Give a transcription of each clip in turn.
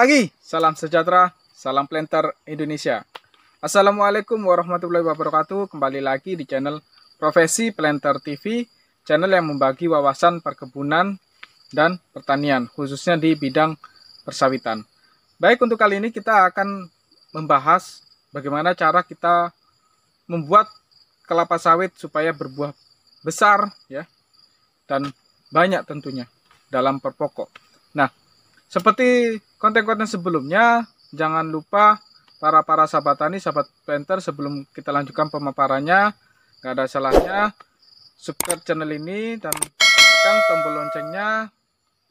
pagi, salam sejahtera, salam planter Indonesia. Assalamualaikum warahmatullahi wabarakatuh. Kembali lagi di channel Profesi Planter TV, channel yang membagi wawasan perkebunan dan pertanian, khususnya di bidang persawitan. Baik, untuk kali ini kita akan membahas bagaimana cara kita membuat kelapa sawit supaya berbuah besar ya dan banyak tentunya dalam perpokok. Nah, seperti konten-konten sebelumnya, jangan lupa para para sahabat tani, sahabat penter sebelum kita lanjutkan pemaparannya, nggak ada salahnya subscribe channel ini dan tekan tombol loncengnya,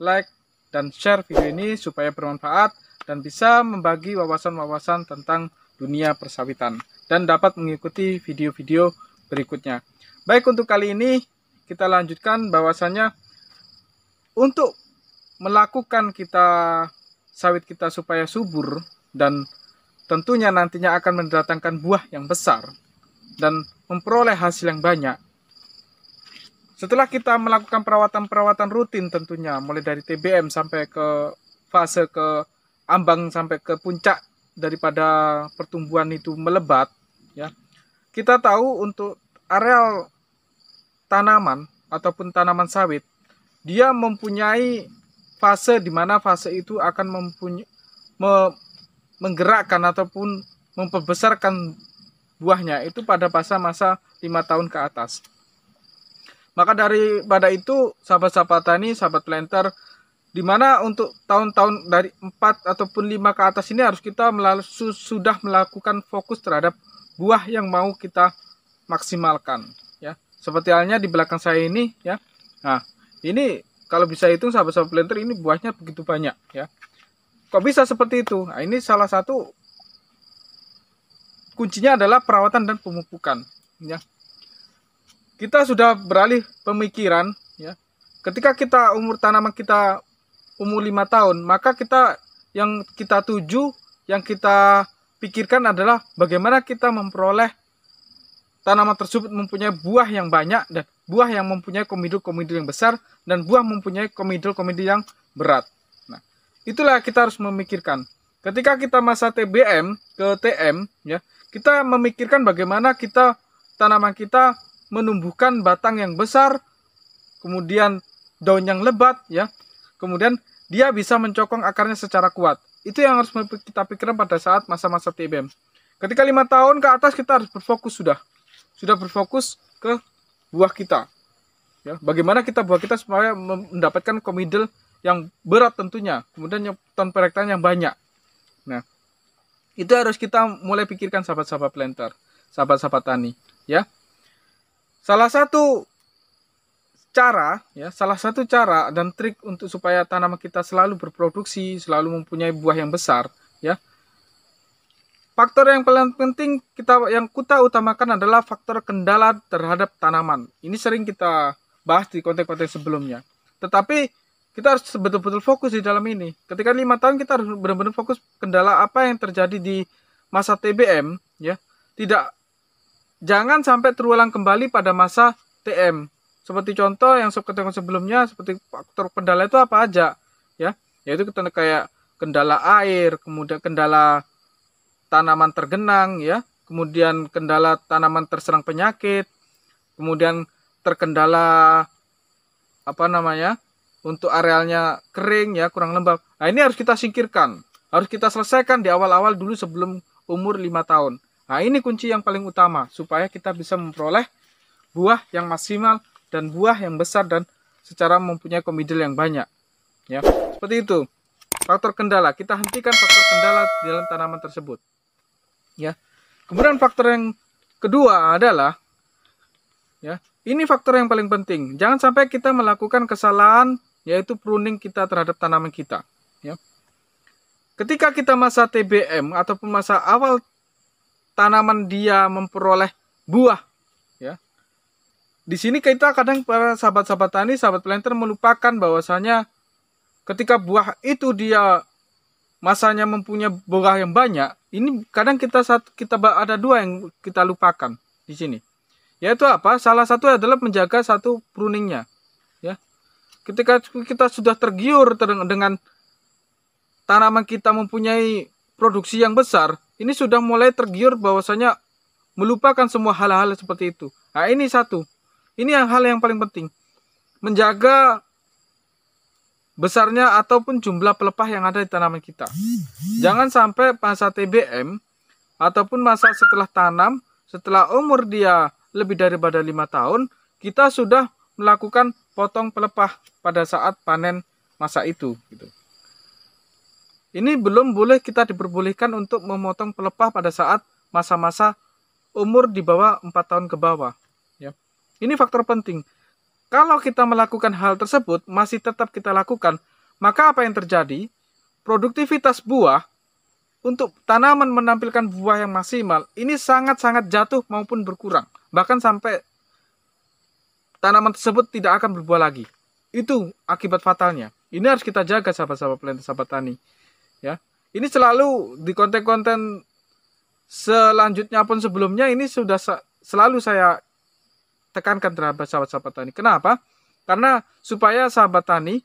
like dan share video ini supaya bermanfaat dan bisa membagi wawasan-wawasan tentang dunia persawitan dan dapat mengikuti video-video berikutnya. Baik untuk kali ini kita lanjutkan bahwasannya untuk melakukan kita sawit kita supaya subur dan tentunya nantinya akan mendatangkan buah yang besar dan memperoleh hasil yang banyak. Setelah kita melakukan perawatan-perawatan rutin tentunya mulai dari TBM sampai ke fase ke ambang sampai ke puncak daripada pertumbuhan itu melebat ya. Kita tahu untuk areal tanaman ataupun tanaman sawit dia mempunyai fase di mana fase itu akan mempunyai me, menggerakkan ataupun memperbesarkan buahnya itu pada masa-masa lima tahun ke atas. Maka daripada itu sahabat-sahabat tani, sahabat planter di mana untuk tahun-tahun dari empat ataupun lima ke atas ini harus kita melalui, sudah melakukan fokus terhadap buah yang mau kita maksimalkan ya. Seperti halnya di belakang saya ini ya. Nah, ini kalau bisa hitung sahabat-sahabat planter ini buahnya begitu banyak ya kok bisa seperti itu nah, ini salah satu kuncinya adalah perawatan dan pemupukan ya kita sudah beralih pemikiran ya ketika kita umur tanaman kita umur lima tahun maka kita yang kita tuju yang kita pikirkan adalah bagaimana kita memperoleh tanaman tersebut mempunyai buah yang banyak dan buah yang mempunyai komidul-komidul yang besar dan buah mempunyai komidul-komidul yang berat. Nah, itulah kita harus memikirkan. Ketika kita masa TBM ke TM ya, kita memikirkan bagaimana kita tanaman kita menumbuhkan batang yang besar, kemudian daun yang lebat ya. Kemudian dia bisa mencokong akarnya secara kuat. Itu yang harus kita pikirkan pada saat masa-masa TBM. Ketika lima tahun ke atas kita harus berfokus sudah. Sudah berfokus ke buah kita. Ya, bagaimana kita buah kita supaya mendapatkan komidel yang berat tentunya, kemudian ton perektan yang banyak. Nah, itu harus kita mulai pikirkan sahabat-sahabat planter, sahabat-sahabat tani, ya. Salah satu cara, ya, salah satu cara dan trik untuk supaya tanaman kita selalu berproduksi, selalu mempunyai buah yang besar, ya, Faktor yang paling penting kita yang kita utamakan adalah faktor kendala terhadap tanaman. Ini sering kita bahas di konten-konten sebelumnya. Tetapi kita harus betul-betul fokus di dalam ini. Ketika lima tahun kita harus benar-benar fokus kendala apa yang terjadi di masa TBM, ya. Tidak jangan sampai terulang kembali pada masa TM. Seperti contoh yang seperti sebelumnya, seperti faktor kendala itu apa aja, ya. Yaitu kita kayak kendala air, kemudian kendala tanaman tergenang ya, kemudian kendala tanaman terserang penyakit, kemudian terkendala apa namanya? untuk arealnya kering ya, kurang lembab. Nah, ini harus kita singkirkan. Harus kita selesaikan di awal-awal dulu sebelum umur 5 tahun. Nah, ini kunci yang paling utama supaya kita bisa memperoleh buah yang maksimal dan buah yang besar dan secara mempunyai komedil yang banyak. Ya, seperti itu. Faktor kendala, kita hentikan faktor kendala di dalam tanaman tersebut ya. Kemudian faktor yang kedua adalah ya, ini faktor yang paling penting. Jangan sampai kita melakukan kesalahan yaitu pruning kita terhadap tanaman kita, ya. Ketika kita masa TBM ataupun masa awal tanaman dia memperoleh buah, ya. Di sini kita kadang para sahabat-sahabat tani, sahabat planter melupakan bahwasanya ketika buah itu dia masanya mempunyai buah yang banyak, ini kadang kita satu kita ada dua yang kita lupakan di sini yaitu apa salah satu adalah menjaga satu pruningnya ya ketika kita sudah tergiur dengan tanaman kita mempunyai produksi yang besar ini sudah mulai tergiur bahwasanya melupakan semua hal-hal seperti itu nah ini satu ini yang hal yang paling penting menjaga besarnya ataupun jumlah pelepah yang ada di tanaman kita. Jangan sampai masa TBM ataupun masa setelah tanam, setelah umur dia lebih daripada lima tahun, kita sudah melakukan potong pelepah pada saat panen masa itu. Gitu. Ini belum boleh kita diperbolehkan untuk memotong pelepah pada saat masa-masa umur di bawah empat tahun ke bawah. Ya. Ini faktor penting. Kalau kita melakukan hal tersebut masih tetap kita lakukan, maka apa yang terjadi? Produktivitas buah untuk tanaman menampilkan buah yang maksimal ini sangat-sangat jatuh maupun berkurang, bahkan sampai tanaman tersebut tidak akan berbuah lagi. Itu akibat fatalnya. Ini harus kita jaga sahabat-sahabat pelintas sahabat tani. Ya. Ini selalu di konten-konten selanjutnya pun sebelumnya ini sudah selalu saya tekankan terhadap sahabat-sahabat tani. Kenapa? Karena supaya sahabat tani,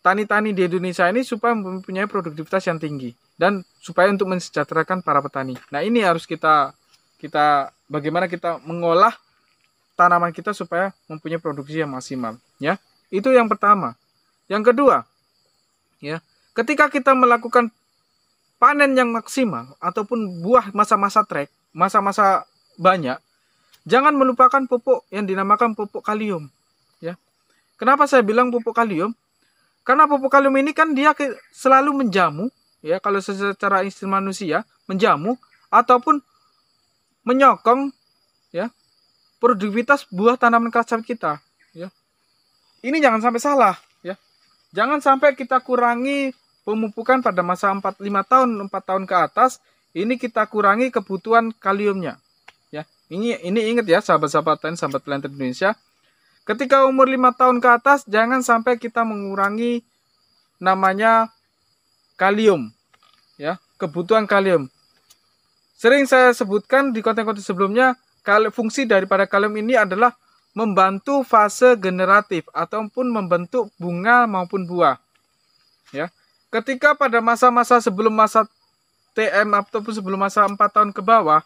tani-tani di Indonesia ini supaya mempunyai produktivitas yang tinggi dan supaya untuk mensejahterakan para petani. Nah ini harus kita kita bagaimana kita mengolah tanaman kita supaya mempunyai produksi yang maksimal. Ya itu yang pertama. Yang kedua, ya ketika kita melakukan panen yang maksimal ataupun buah masa-masa trek, masa-masa banyak, Jangan melupakan pupuk yang dinamakan pupuk kalium. Ya. Kenapa saya bilang pupuk kalium? Karena pupuk kalium ini kan dia selalu menjamu, ya kalau secara insting manusia menjamu ataupun menyokong ya produktivitas buah tanaman kacang kita. Ya. Ini jangan sampai salah. Ya. Jangan sampai kita kurangi pemupukan pada masa 4, 5 tahun, 4 tahun ke atas, ini kita kurangi kebutuhan kaliumnya. Ini ini ingat ya sahabat-sahabat lain sahabat planter Indonesia. Ketika umur 5 tahun ke atas jangan sampai kita mengurangi namanya kalium ya, kebutuhan kalium. Sering saya sebutkan di konten-konten sebelumnya, fungsi daripada kalium ini adalah membantu fase generatif ataupun membentuk bunga maupun buah. Ya. Ketika pada masa-masa sebelum masa TM ataupun sebelum masa 4 tahun ke bawah,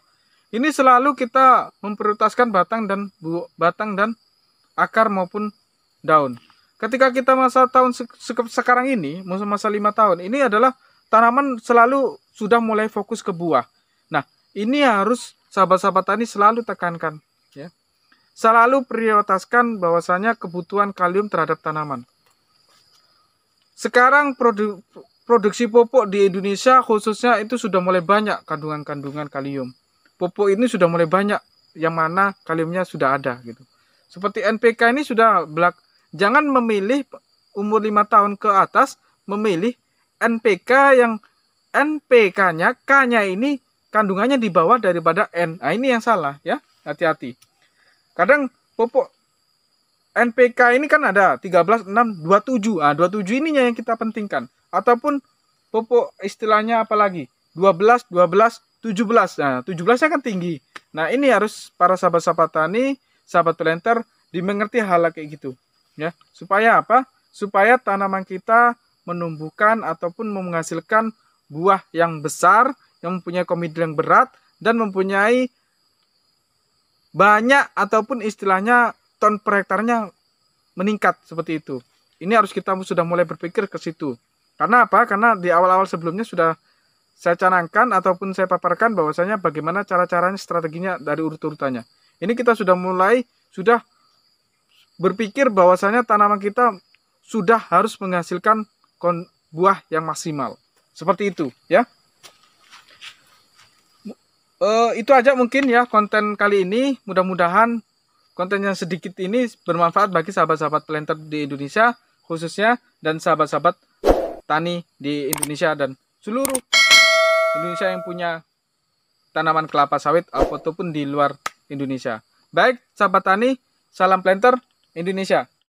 ini selalu kita memprioritaskan batang dan bu, batang dan akar maupun daun. Ketika kita masa tahun se sekarang ini, masa-masa lima tahun, ini adalah tanaman selalu sudah mulai fokus ke buah. Nah, ini harus sahabat-sahabat tani selalu tekankan, ya. Selalu prioritaskan bahwasanya kebutuhan kalium terhadap tanaman. Sekarang produ produksi pupuk di Indonesia khususnya itu sudah mulai banyak kandungan-kandungan kalium pupuk ini sudah mulai banyak yang mana kaliumnya sudah ada gitu. Seperti NPK ini sudah black, jangan memilih umur 5 tahun ke atas memilih NPK yang NPK-nya K-nya ini kandungannya di bawah daripada N. Nah, ini yang salah ya. Hati-hati. Kadang pupuk NPK ini kan ada 13 6 27. Ah 27 ininya yang kita pentingkan ataupun pupuk istilahnya apalagi 12 12 17. Nah, 17-nya kan tinggi. Nah, ini harus para sahabat-sahabat tani, sahabat planter dimengerti hal kayak gitu, ya. Supaya apa? Supaya tanaman kita menumbuhkan ataupun menghasilkan buah yang besar, yang mempunyai komitmen yang berat dan mempunyai banyak ataupun istilahnya ton per hektarnya meningkat seperti itu. Ini harus kita sudah mulai berpikir ke situ. Karena apa? Karena di awal-awal sebelumnya sudah saya canangkan ataupun saya paparkan bahwasanya bagaimana cara-caranya strateginya dari urut-urutannya. Ini kita sudah mulai sudah berpikir bahwasanya tanaman kita sudah harus menghasilkan buah yang maksimal. Seperti itu ya. E, itu aja mungkin ya konten kali ini. Mudah-mudahan konten yang sedikit ini bermanfaat bagi sahabat-sahabat planter di Indonesia khususnya dan sahabat-sahabat tani di Indonesia dan seluruh Indonesia yang punya tanaman kelapa sawit ataupun di luar Indonesia. Baik, sahabat tani, salam planter Indonesia.